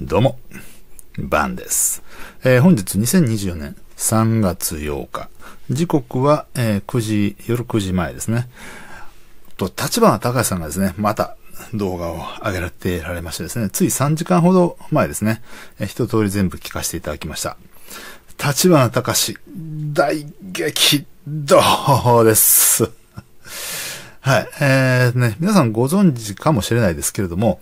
どうも、バンです。えー、本日2024年3月8日、時刻は、えー、9時、夜9時前ですね。と、立花隆さんがですね、また動画を上げられてられましてですね、つい3時間ほど前ですね、えー、一通り全部聞かせていただきました。立花隆、大激動です。はい。えー、ね、皆さんご存知かもしれないですけれども、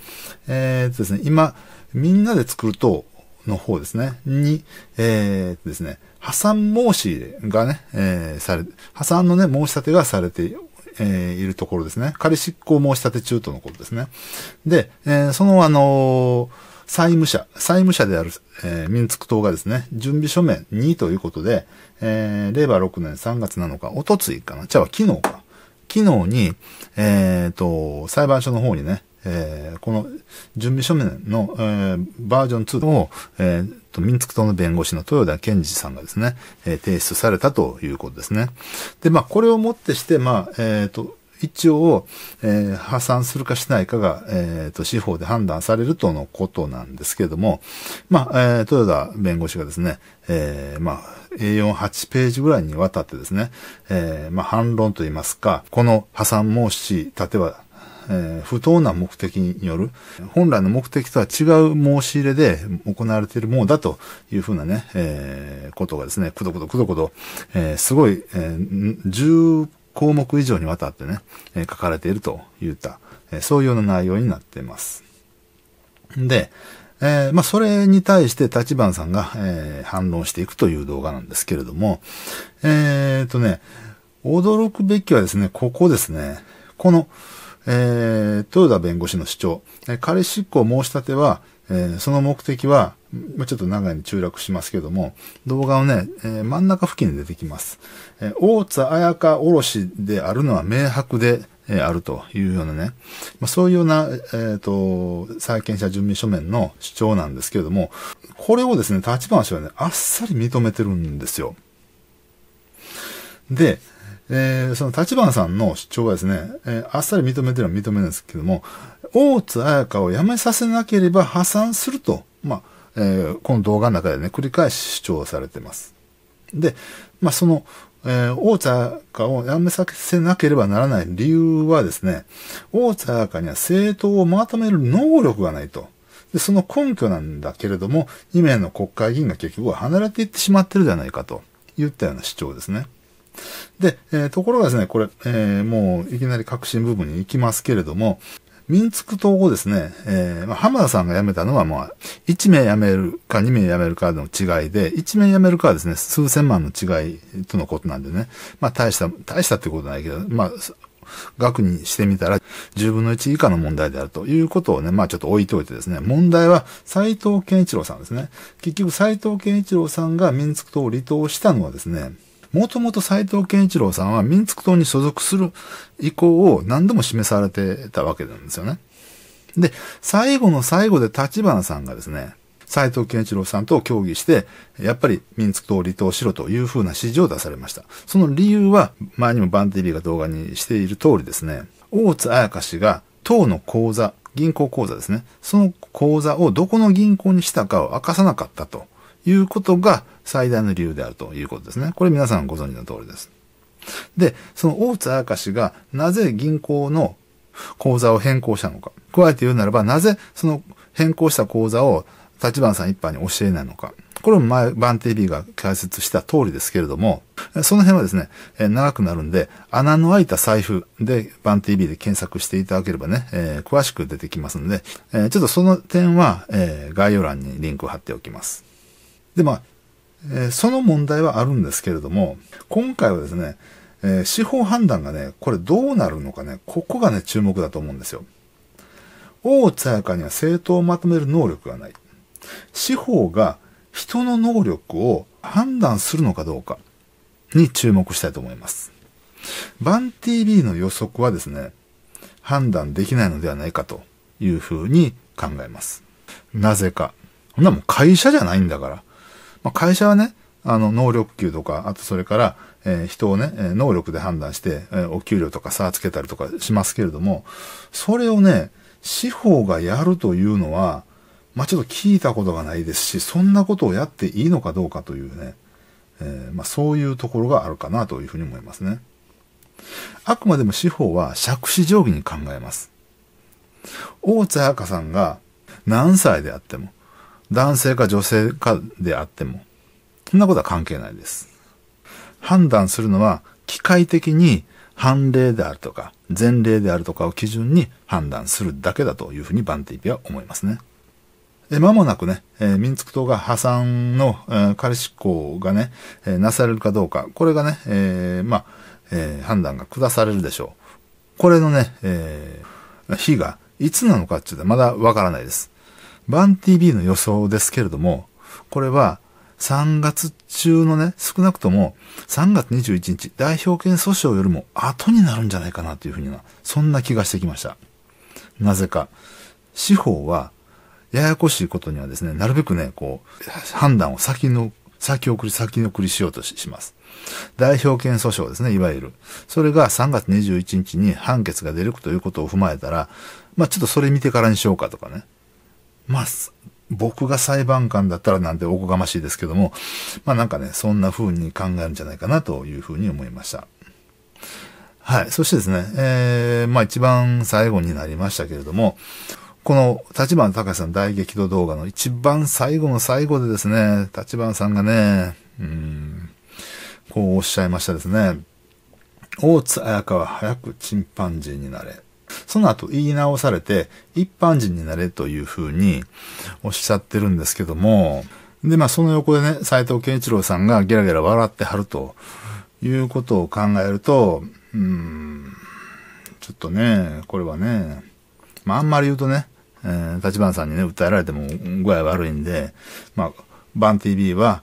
えーとですね、今、みんなで作ると、の方ですね、に、えーですね、破産申しがね、えー、され、破産のね、申し立てがされてえー、いるところですね。仮執行申し立て中とのことですね。で、えー、そのあのー、債務者、債務者である、えー、民族党がですね、準備書面2ということで、えー、令和6年3月7日、おとついかな、じゃあ昨日か、昨日に、えっ、ー、と、裁判所の方にね、えー、この準備書面の、えー、バージョン2を、えーと、民族党の弁護士の豊田健二さんがですね、えー、提出されたということですね。で、まあ、これをもってして、まあ、えっ、ー、と、一応、えー、破産するかしないかが、えっ、ー、と、司法で判断されるとのことなんですけれども、まあ、えー、豊田弁護士がですね、えー、まあ、A4、8ページぐらいにわたってですね、えー、まあ、反論といいますか、この破産申し立ては、えー、不当な目的による、本来の目的とは違う申し入れで行われているものだというふうなね、えー、ことがですね、くどくどくどくど、えー、すごい、えー、10項目以上にわたってね、えー、書かれているといった、えー、そういうような内容になっています。で、えー、まあ、それに対して立花さんが、えー、反論していくという動画なんですけれども、えー、とね、驚くべきはですね、ここですね、この、えー、豊田弁護士の主張、えー、仮執行申し立ては、えー、その目的は、まちょっと長いに中落しますけども、動画をね、えー、真ん中付近に出てきます。えー、大津彩香おろしであるのは明白で、えあるというようなね、まあ、そういうような、えっ、ー、と、債権者準備書面の主張なんですけれども、これをですね、立花氏はね、あっさり認めてるんですよ。で、えー、その立花さんの主張はですね、えー、あっさり認めてるのは認めるんですけども、大津彩香を辞めさせなければ破産すると、まあ、えー、この動画の中でね、繰り返し主張されてます。で、まあ、その、えー、オーーカをやめさせなければならない理由はですね、オーチーカには政党をまとめる能力がないと。で、その根拠なんだけれども、2名の国会議員が結局は離れていってしまってるじゃないかと言ったような主張ですね。で、えー、ところがですね、これ、えー、もういきなり革新部分に行きますけれども、民族党をですね、えー、ま浜田さんが辞めたのは、まあ、1名辞めるか2名辞めるかの違いで、1名辞めるかはですね、数千万の違いとのことなんでね、まあ、大した、大したってことないけど、まあ、額にしてみたら10分の1以下の問題であるということをね、まあちょっと置いといてですね、問題は斎藤健一郎さんですね。結局斎藤健一郎さんが民族党を離党したのはですね、もともと斎藤健一郎さんは民族党に所属する意向を何度も示されてたわけなんですよね。で、最後の最後で立花さんがですね、斎藤健一郎さんと協議して、やっぱり民族党を離党しろというふうな指示を出されました。その理由は、前にもバンテリーが動画にしている通りですね、大津彩香氏が党の口座、銀行口座ですね、その口座をどこの銀行にしたかを明かさなかったと。いうことが最大の理由であるということですね。これ皆さんご存知の通りです。で、その大津明氏がなぜ銀行の口座を変更したのか。加えて言うならば、なぜその変更した口座を立花さん一般に教えないのか。これも前、バンテ TV が解説した通りですけれども、その辺はですね、え長くなるんで、穴の開いた財布で、バン TV で検索していただければね、えー、詳しく出てきますので、えー、ちょっとその点は、えー、概要欄にリンクを貼っておきます。で、まあ、えー、その問題はあるんですけれども、今回はですね、えー、司法判断がね、これどうなるのかね、ここがね、注目だと思うんですよ。大津彩香には政党をまとめる能力がない。司法が人の能力を判断するのかどうかに注目したいと思います。バン TV の予測はですね、判断できないのではないかというふうに考えます。なぜか。ほんなもう会社じゃないんだから。まあ、会社はね、あの、能力給とか、あとそれから、えー、人をね、えー、能力で判断して、えー、お給料とか差つけたりとかしますけれども、それをね、司法がやるというのは、まあ、ちょっと聞いたことがないですし、そんなことをやっていいのかどうかというね、えまあ、そういうところがあるかなというふうに思いますね。あくまでも司法は借子定規に考えます。大津香さんが何歳であっても、男性か女性かであっても、そんなことは関係ないです。判断するのは機械的に判例であるとか、前例であるとかを基準に判断するだけだというふうにバンティピは思いますね。え、間もなくね、えー、民族党が破産の、えー、仮執行がね、えー、なされるかどうか、これがね、えまあ、え判断が下されるでしょう。これのね、え日がいつなのかっていうのはまだわからないです。バン TV の予想ですけれども、これは3月中のね、少なくとも3月21日、代表権訴訟よりも後になるんじゃないかなというふうには、そんな気がしてきました。なぜか、司法は、ややこしいことにはですね、なるべくね、こう、判断を先の、先送り、先送りしようとします。代表権訴訟ですね、いわゆる。それが3月21日に判決が出るということを踏まえたら、まあちょっとそれ見てからにしようかとかね。まあ、僕が裁判官だったらなんておこがましいですけども、まあなんかね、そんな風に考えるんじゃないかなという風に思いました。はい。そしてですね、えー、まあ一番最後になりましたけれども、この立花橋さん大激怒動画の一番最後の最後でですね、立花さんがね、うん、こうおっしゃいましたですね。大津彩香は早くチンパンジーになれ。その後言い直されて、一般人になれというふうにおっしゃってるんですけども、で、まあその横でね、斎藤健一郎さんがゲラゲラ笑ってはるということを考えると、うん、ちょっとね、これはね、まああんまり言うとね、えー、立花さんにね、訴えられても具合悪いんで、まあ、バン TV は